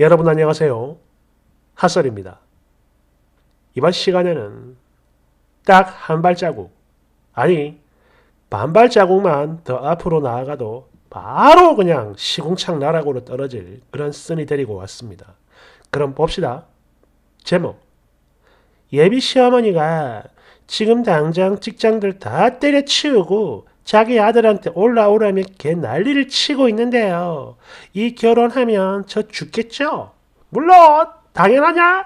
여러분 안녕하세요. 하설입니다. 이번 시간에는 딱 한 발자국, 아니 반발자국만 더 앞으로 나아가도 바로 그냥 시궁창 나락으로 떨어질 그런 쓴이 데리고 왔습니다. 그럼 봅시다. 제목 예비 시어머니가 지금 당장 직장들 다 때려치우고 자기 아들한테 올라오라며 개 난리를 치고 있는데요. 이 결혼하면 저 죽겠죠? 물론 당연하냐?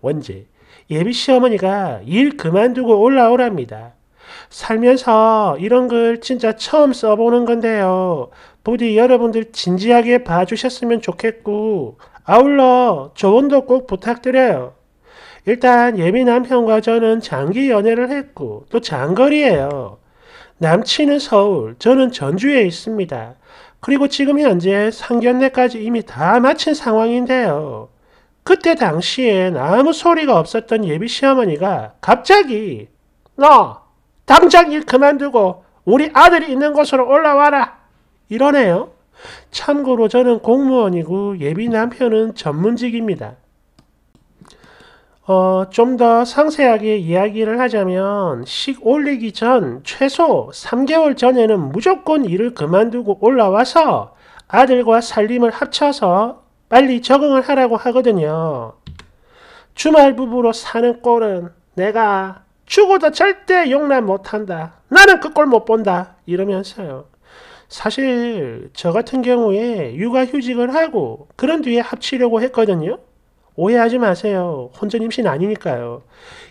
원제 예비 시어머니가 일 그만두고 올라오랍니다. 살면서 이런 글 진짜 처음 써보는 건데요. 부디 여러분들 진지하게 봐주셨으면 좋겠고 아울러 조언도 꼭 부탁드려요. 일단 예비 남편과 저는 장기 연애를 했고 또 장거리예요. 남친은 서울, 저는 전주에 있습니다. 그리고 지금 현재 상견례까지 이미 다 마친 상황인데요. 그때 당시엔 아무 소리가 없었던 예비 시어머니가 갑자기 너 당장 일 그만두고 우리 아들이 있는 곳으로 올라와라 이러네요. 참고로 저는 공무원이고 예비 남편은 전문직입니다. 어, 좀 더 상세하게 이야기를 하자면 식 올리기 전 최소 3개월 전에는 무조건 일을 그만두고 올라와서 아들과 살림을 합쳐서 빨리 적응을 하라고 하거든요. 주말 부부로 사는 꼴은 내가 죽어도 절대 용납 못한다. 나는 그 꼴 못 본다. 이러면서요. 사실 저 같은 경우에 육아휴직을 하고 그런 뒤에 합치려고 했거든요. 오해하지 마세요. 혼전 임신 아니니까요.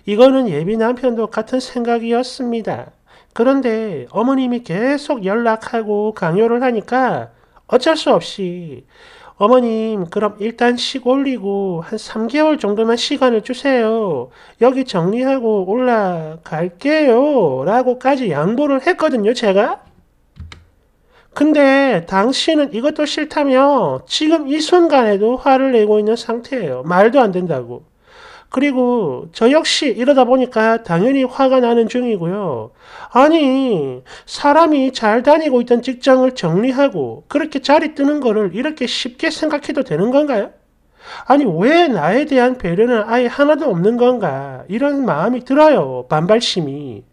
이거는 예비 남편도 같은 생각이었습니다. 그런데 어머님이 계속 연락하고 강요를 하니까 어쩔 수 없이 어머님, 그럼 일단 식 올리고 한 3개월 정도만 시간을 주세요. 여기 정리하고 올라갈게요. 라고까지 양보를 했거든요, 제가. 근데 당신은 이것도 싫다며 지금 이 순간에도 화를 내고 있는 상태예요. 말도 안 된다고. 그리고 저 역시 이러다 보니까 당연히 화가 나는 중이고요. 아니, 사람이 잘 다니고 있던 직장을 정리하고 그렇게 자리 뜨는 거를 이렇게 쉽게 생각해도 되는 건가요? 아니, 왜 나에 대한 배려는 아예 하나도 없는 건가? 이런 마음이 들어요. 반발심이.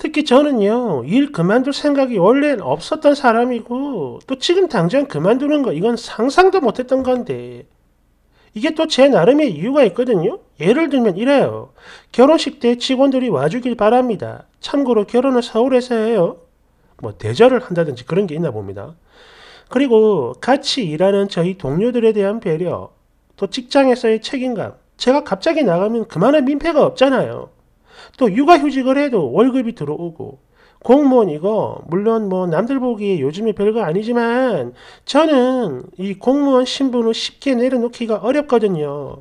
특히 저는요, 일 그만둘 생각이 원래는 없었던 사람이고, 또 지금 당장 그만두는 거, 이건 상상도 못했던 건데, 이게 또 제 나름의 이유가 있거든요? 예를 들면 이래요. 결혼식 때 직원들이 와주길 바랍니다. 참고로 결혼을 서울에서 해요. 뭐, 대절을 한다든지 그런 게 있나 봅니다. 그리고 같이 일하는 저희 동료들에 대한 배려, 또 직장에서의 책임감, 제가 갑자기 나가면 그만한 민폐가 없잖아요. 또 육아휴직을 해도 월급이 들어오고 공무원이고 물론 뭐 남들 보기에 요즘에 별거 아니지만 저는 이 공무원 신분을 쉽게 내려놓기가 어렵거든요.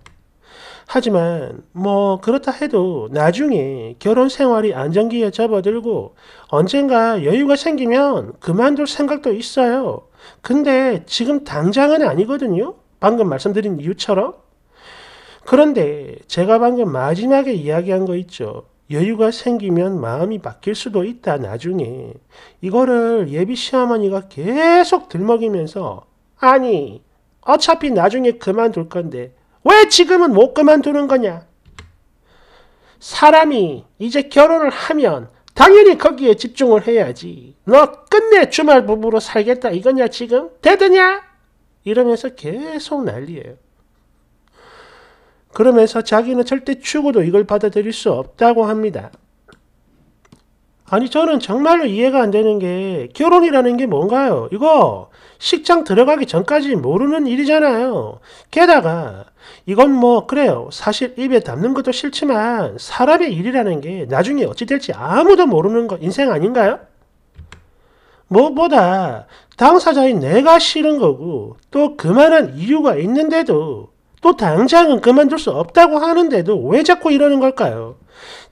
하지만 뭐 그렇다 해도 나중에 결혼 생활이 안정기에 접어들고 언젠가 여유가 생기면 그만둘 생각도 있어요. 근데 지금 당장은 아니거든요. 방금 말씀드린 이유처럼. 그런데 제가 방금 마지막에 이야기한 거 있죠. 여유가 생기면 마음이 바뀔 수도 있다, 나중에. 이거를 예비 시어머니가 계속 들먹이면서, 아니, 어차피 나중에 그만둘 건데, 왜 지금은 못 그만두는 거냐? 사람이 이제 결혼을 하면 당연히 거기에 집중을 해야지. 너 끝내 주말 부부로 살겠다 이거냐 지금? 되드냐? 이러면서 계속 난리예요. 그러면서 자기는 절대 죽어도 이걸 받아들일 수 없다고 합니다. 아니 저는 정말로 이해가 안 되는 게 결혼이라는 게 뭔가요? 이거 식장 들어가기 전까지 모르는 일이잖아요. 게다가 이건 뭐 그래요. 사실 입에 담는 것도 싫지만 사람의 일이라는 게 나중에 어찌 될지 아무도 모르는 거 인생 아닌가요? 무엇보다 뭐, 당사자인 내가 싫은 거고 또 그만한 이유가 있는데도 또 당장은 그만둘 수 없다고 하는데도 왜 자꾸 이러는 걸까요?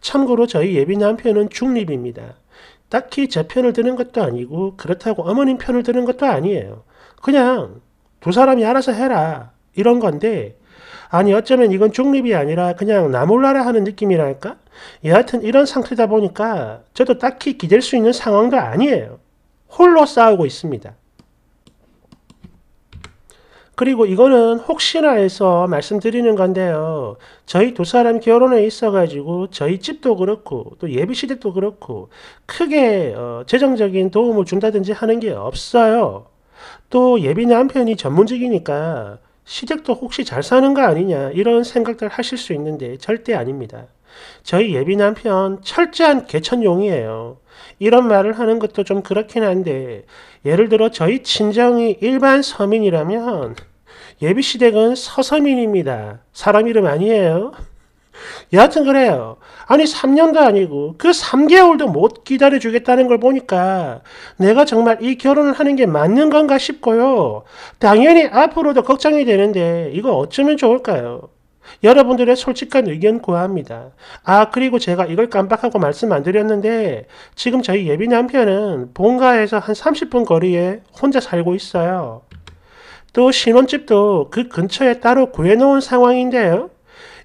참고로 저희 예비 남편은 중립입니다. 딱히 제 편을 드는 것도 아니고 그렇다고 어머님 편을 드는 것도 아니에요. 그냥 두 사람이 알아서 해라 이런 건데 아니 어쩌면 이건 중립이 아니라 그냥 나 몰라라 하는 느낌이랄까? 여하튼 이런 상태다 보니까 저도 딱히 기댈 수 있는 상황도 아니에요. 홀로 싸우고 있습니다. 그리고 이거는 혹시나 해서 말씀드리는 건데요. 저희 두 사람 결혼에 있어가지고 저희 집도 그렇고 또 예비시댁도 그렇고 크게 어, 재정적인 도움을 준다든지 하는 게 없어요. 또 예비 남편이 전문직이니까 시댁도 혹시 잘 사는 거 아니냐 이런 생각들 하실 수 있는데 절대 아닙니다. 저희 예비 남편 철저한 개천용이에요. 이런 말을 하는 것도 좀 그렇긴 한데 예를 들어 저희 친정이 일반 서민이라면 예비시댁은 서서민입니다. 사람 이름 아니에요. 여하튼 그래요. 아니 3년도 아니고 그 3개월도 못 기다려주겠다는 걸 보니까 내가 정말 이 결혼을 하는 게 맞는 건가 싶고요. 당연히 앞으로도 걱정이 되는데 이거 어쩌면 좋을까요? 여러분들의 솔직한 의견 구합니다. 아 그리고 제가 이걸 깜빡하고 말씀 안 드렸는데 지금 저희 예비 남편은 본가에서 한 30분 거리에 혼자 살고 있어요. 또 신혼집도 그 근처에 따로 구해놓은 상황인데요.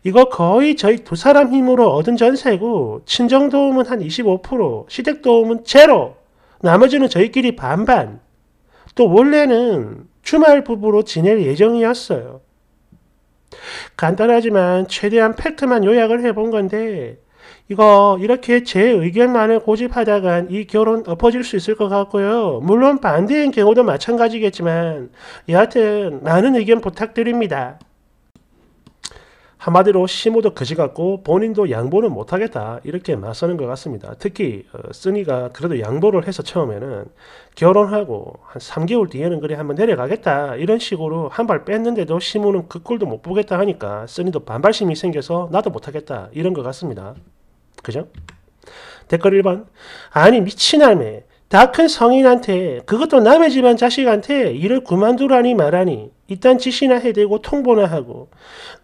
이거 거의 저희 두 사람 힘으로 얻은 전세고 친정 도움은 한 25%, 시댁 도움은 제로. 나머지는 저희끼리 반반. 또 원래는 주말 부부로 지낼 예정이었어요. 간단하지만 최대한 팩트만 요약을 해본 건데 이거 이렇게 제 의견만을 고집하다간 이 결혼 엎어질 수 있을 것 같고요. 물론 반대인 경우도 마찬가지겠지만 여하튼 많은 의견 부탁드립니다. 한마디로 시모도 거지 같고 본인도 양보는 못하겠다 이렇게 맞서는 것 같습니다. 특히 쓰니가 어, 그래도 양보를 해서 처음에는 결혼하고 한 3개월 뒤에는 그래 한번 내려가겠다 이런 식으로 한 발 뺐는데도 시모는 그 꼴도 못 보겠다 하니까 쓰니도 반발심이 생겨서 나도 못하겠다 이런 것 같습니다. 그죠? 댓글 1번 아니 미친놈에 다큰 성인한테 그것도 남의 집안 자식한테 일을 그만두라니 말하니 일단 지시나 해대고 통보나 하고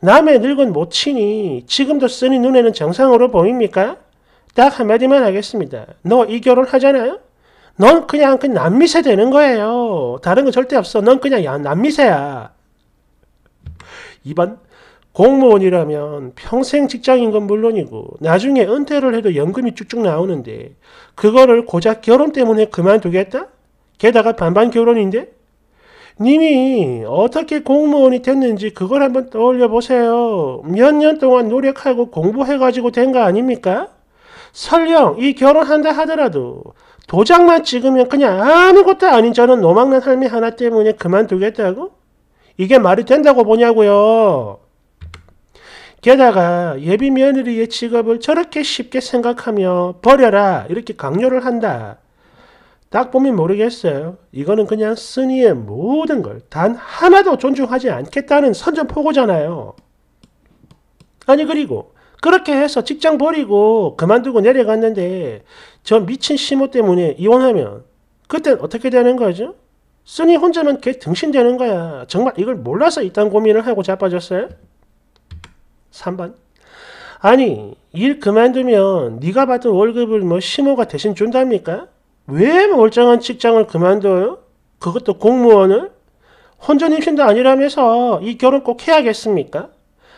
남의 늙은 모친이 지금도 쓰니 눈에는 정상으로 보입니까? 딱 한마디만 하겠습니다. 너 이 결혼 하잖아요? 넌 그냥 그 남미세 되는 거예요. 다른 거 절대 없어. 넌 그냥 야, 남미세야. 2번 공무원이라면 평생 직장인 건 물론이고 나중에 은퇴를 해도 연금이 쭉쭉 나오는데 그거를 고작 결혼 때문에 그만두겠다? 게다가 반반 결혼인데? 님이 어떻게 공무원이 됐는지 그걸 한번 떠올려 보세요. 몇 년 동안 노력하고 공부해가지고 된 거 아닙니까? 설령 이 결혼한다 하더라도 도장만 찍으면 그냥 아무것도 아닌 저는 노망난 삶이 하나 때문에 그만두겠다고? 이게 말이 된다고 보냐고요. 게다가 예비 며느리의 직업을 저렇게 쉽게 생각하며 버려라 이렇게 강요를 한다. 딱 보면 모르겠어요. 이거는 그냥 스니의 모든 걸 단 하나도 존중하지 않겠다는 선전포고잖아요. 아니 그리고 그렇게 해서 직장 버리고 그만두고 내려갔는데 저 미친 시모 때문에 이혼하면 그땐 어떻게 되는 거죠? 스니 혼자만 개 등신되는 거야. 정말 이걸 몰라서 이딴 고민을 하고 자빠졌어요? 3번. 아니 일 그만두면 네가 받은 월급을 뭐 심호가 대신 준답니까? 왜 뭐 멀쩡한 직장을 그만둬요? 그것도 공무원을? 혼전 임신도 아니라면서 이 결혼 꼭 해야겠습니까?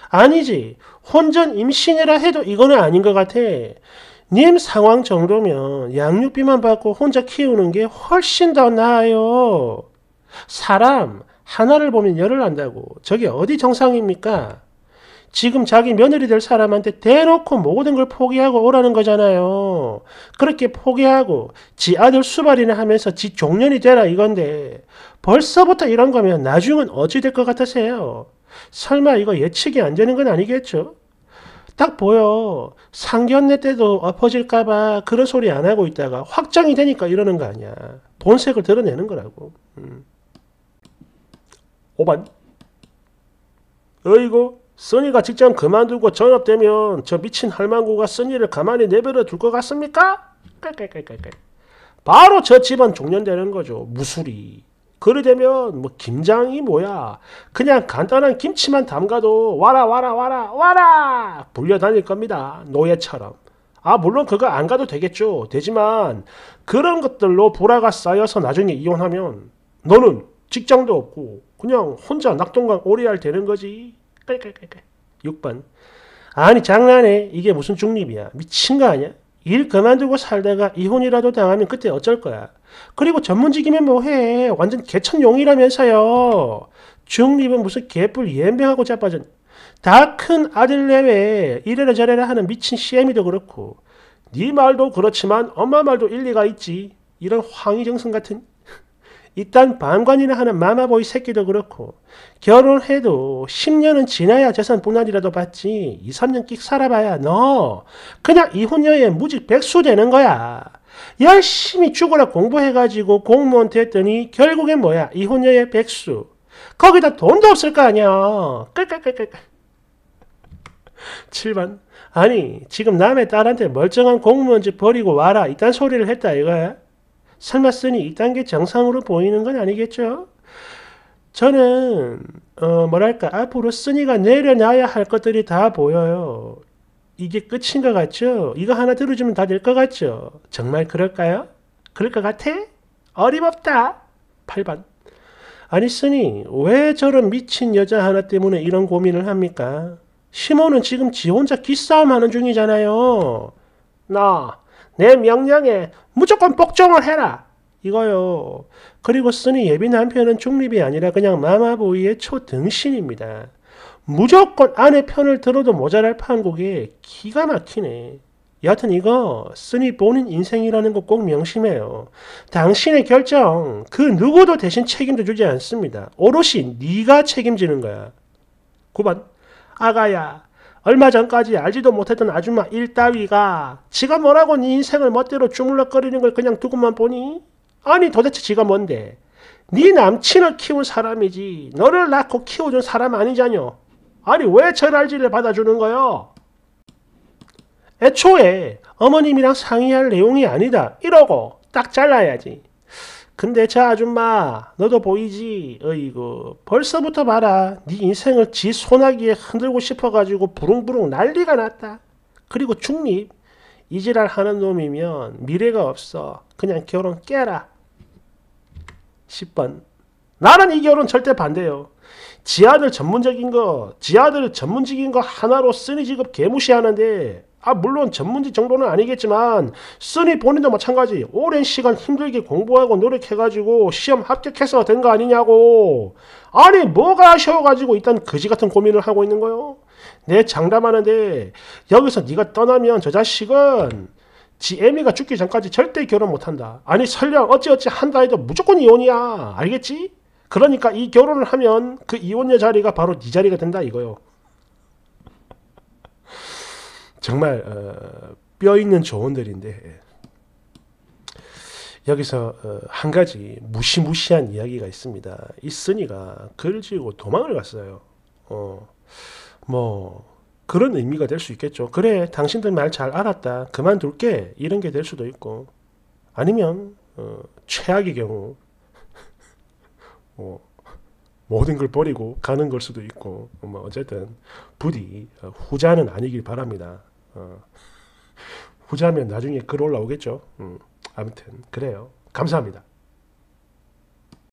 아니지. 혼전 임신이라 해도 이거는 아닌 것 같아. 님 상황 정도면 양육비만 받고 혼자 키우는 게 훨씬 더 나아요. 사람 하나를 보면 열을 안다고. 저게 어디 정상입니까? 지금 자기 며느리 될 사람한테 대놓고 모든 걸 포기하고 오라는 거잖아요. 그렇게 포기하고 지 아들 수발이나 하면서 지 종년이 되라 이건데 벌써부터 이런 거면 나중은 어찌 될 것 같으세요? 설마 이거 예측이 안 되는 건 아니겠죠? 딱 보여. 상견례 때도 엎어질까봐 그런 소리 안 하고 있다가 확장이 되니까 이러는 거 아니야. 본색을 드러내는 거라고. 음. 5번. 어이구 써니가 직장 그만두고 전업되면 저 미친 할망구가 써니를 가만히 내버려 둘 것 같습니까? 깔깔깔깔깔. 바로 저 집안 종련되는 거죠. 무술이. 그리 되면 뭐 김장이 뭐야. 그냥 간단한 김치만 담가도 와라 와라 와라 와라 불려다닐 겁니다. 노예처럼. 아 물론 그거 안 가도 되겠죠. 되지만 그런 것들로 불화가 쌓여서 나중에 이혼하면 너는 직장도 없고 그냥 혼자 낙동강 오리알 되는 거지. 끌끌끌끌. 6번. 아니 장난해. 이게 무슨 중립이야. 미친 거 아니야? 일 그만두고 살다가 이혼이라도 당하면 그때 어쩔 거야. 그리고 전문직이면 뭐해. 완전 개천용이라면서요. 중립은 무슨 개뿔 예명하고 자빠진 다큰 아들 내외 이래라 저래라 하는 미친 시애미도 그렇고 네 말도 그렇지만 엄마 말도 일리가 있지. 이런 황의정성 같은 일단 방관이나 하는 마마보이 새끼도 그렇고 결혼해도 10년은 지나야 재산분할이라도 받지 2, 3년 끽 살아봐야 너 그냥 이혼녀의 무직 백수 되는 거야. 열심히 죽어라 공부해가지고 공무원 됐더니 결국엔 뭐야 이혼녀의 백수. 거기다 돈도 없을 거 아니야. 끌끌끌끌 7번 아니 지금 남의 딸한테 멀쩡한 공무원집 버리고 와라 이딴 소리를 했다 이거야. 설마 쓰니 2단계 정상으로 보이는 건 아니겠죠? 저는 어 뭐랄까 앞으로 쓰니가 내려놔야 할 것들이 다 보여요. 이게 끝인 것 같죠? 이거 하나 들어주면 다 될 것 같죠? 정말 그럴까요? 그럴 것 같아? 어림없다. 8번. 아니 쓰니 왜 저런 미친 여자 하나 때문에 이런 고민을 합니까? 시몬은 지금 지 혼자 기싸움하는 중이잖아요. 나내 명령에 무조건 복종을 해라. 이거요. 그리고 쓰니 예비 남편은 중립이 아니라 그냥 마마보이의 초등신입니다. 무조건 아내 편을 들어도 모자랄 판국에 기가 막히네. 여하튼 이거 쓰니 본인 인생이라는 거 꼭 명심해요. 당신의 결정 그 누구도 대신 책임도 주지 않습니다. 오롯이 네가 책임지는 거야. 9번 아가야 얼마 전까지 알지도 못했던 아줌마 일따위가 지가 뭐라고 네 인생을 멋대로 주물럭거리는 걸 그냥 두고만 보니? 아니 도대체 지가 뭔데? 네 남친을 키운 사람이지 너를 낳고 키워준 사람 아니자뇨. 아니 왜 절알지를 받아주는 거요? 애초에 어머님이랑 상의할 내용이 아니다 이러고 딱 잘라야지. 근데 저 아줌마 너도 보이지? 어이구 벌써부터 봐라 네 인생을 지 소나기에 흔들고 싶어가지고 부릉부릉 난리가 났다. 그리고 중립 이지랄 하는 놈이면 미래가 없어. 그냥 결혼 깨라. 10번 나는 이 결혼 절대 반대요. 지아들 전문적인 거, 지아들 전문직인 거 하나로 쓰니 지급 개무시하는데 아 물론 전문직 정도는 아니겠지만 쓰니 본인도 마찬가지 오랜 시간 힘들게 공부하고 노력해가지고 시험 합격해서 된 거 아니냐고 아니 뭐가 아쉬워가지고 일단 그지 같은 고민을 하고 있는 거요 내 장담하는데 여기서 네가 떠나면 저 자식은 지 애미가 죽기 전까지 절대 결혼 못한다 아니 설령 어찌어찌 한다 해도 무조건 이혼이야 알겠지? 그러니까 이 결혼을 하면 그 이혼녀 자리가 바로 네 자리가 된다 이거요 정말 어, 뼈 있는 조언들인데 예. 여기서 어, 한 가지 무시무시한 이야기가 있습니다. 이순이가 글을 지고 도망을 갔어요. 어, 뭐 그런 의미가 될 수 있겠죠. 그래 당신들 말 잘 알았다. 그만둘게 이런 게 될 수도 있고 아니면 어, 최악의 경우 뭐, 모든 걸 버리고 가는 걸 수도 있고 뭐 어쨌든 부디 어, 후자는 아니길 바랍니다. 어, 후자면 나중에 글 올라오겠죠. 음, 아무튼 그래요. 감사합니다.